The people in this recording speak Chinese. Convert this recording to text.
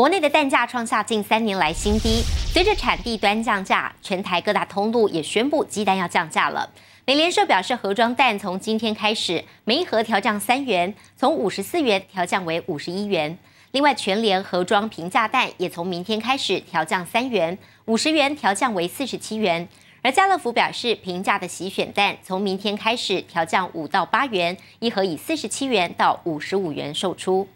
国内的蛋价创下近三年来新低，随着产地端降价，全台各大通路也宣布鸡蛋要降价了。美联社表示，盒装蛋从今天开始，每一盒调降三元，从五十四元调降为五十一元。另外，全联盒装平价蛋也从明天开始调降三元，五十元调降为四十七元。而家乐福表示，平价的洗选蛋从明天开始调降五到八元，一盒以四十七元到五十五元售出。